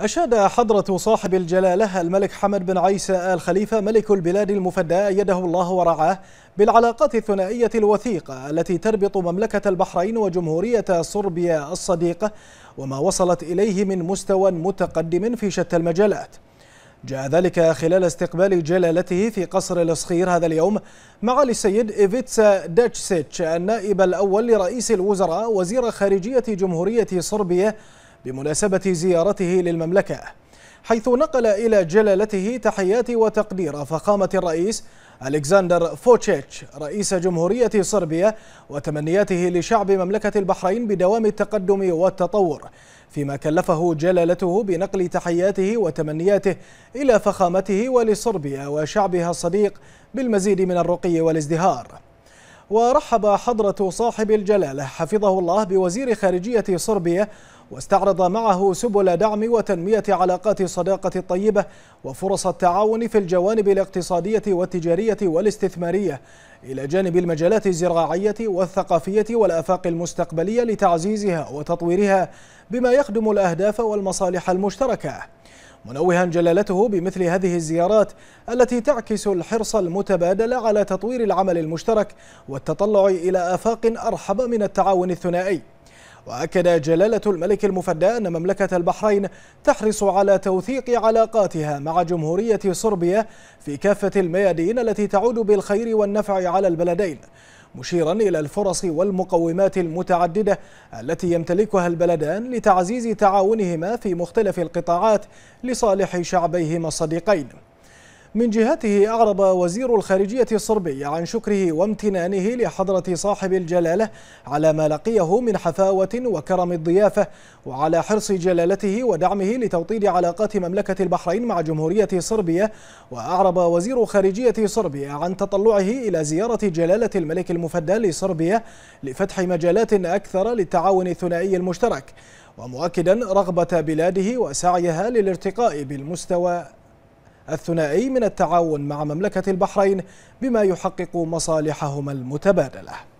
أشاد حضرة صاحب الجلالة الملك حمد بن عيسى آل خليفة ملك البلاد المفدى يده الله ورعاه بالعلاقات الثنائية الوثيقة التي تربط مملكة البحرين وجمهورية صربيا الصديقة وما وصلت إليه من مستوى متقدم في شتى المجالات جاء ذلك خلال استقبال جلالته في قصر الصخير هذا اليوم معالي السيد إيفيتسا داتشسيتش النائب الأول لرئيس الوزراء وزير خارجية جمهورية صربيا بمناسبة زيارته للمملكة حيث نقل إلى جلالته تحيات وتقدير فخامة الرئيس ألكسندر فوتشيتش رئيس جمهورية صربيا وتمنياته لشعب مملكة البحرين بدوام التقدم والتطور فيما كلفه جلالته بنقل تحياته وتمنياته إلى فخامته ولصربيا وشعبها الصديق بالمزيد من الرقي والازدهار ورحب حضرة صاحب الجلالة حفظه الله بوزير خارجية صربيا واستعرض معه سبل دعم وتنمية علاقات الصداقة الطيبة وفرص التعاون في الجوانب الاقتصادية والتجارية والاستثمارية إلى جانب المجالات الزراعية والثقافية والآفاق المستقبلية لتعزيزها وتطويرها بما يخدم الأهداف والمصالح المشتركة منوها جلالته بمثل هذه الزيارات التي تعكس الحرص المتبادل على تطوير العمل المشترك والتطلع إلى آفاق أرحب من التعاون الثنائي وأكد جلالة الملك المفدى أن مملكة البحرين تحرص على توثيق علاقاتها مع جمهورية صربيا في كافة الميادين التي تعود بالخير والنفع على البلدين مشيرا إلى الفرص والمقومات المتعددة التي يمتلكها البلدان لتعزيز تعاونهما في مختلف القطاعات لصالح شعبيهما الصديقين من جهته أعرب وزير الخارجية الصربي عن شكره وامتنانه لحضرة صاحب الجلالة على ما لقيه من حفاوة وكرم الضيافة وعلى حرص جلالته ودعمه لتوطيد علاقات مملكة البحرين مع جمهورية صربيا وأعرب وزير خارجية صربيا عن تطلعه إلى زيارة جلالة الملك المفدى لصربيا لفتح مجالات أكثر للتعاون الثنائي المشترك ومؤكدا رغبة بلاده وسعيها للارتقاء بالمستوى الثنائي من التعاون مع مملكة البحرين بما يحقق مصالحهما المتبادلة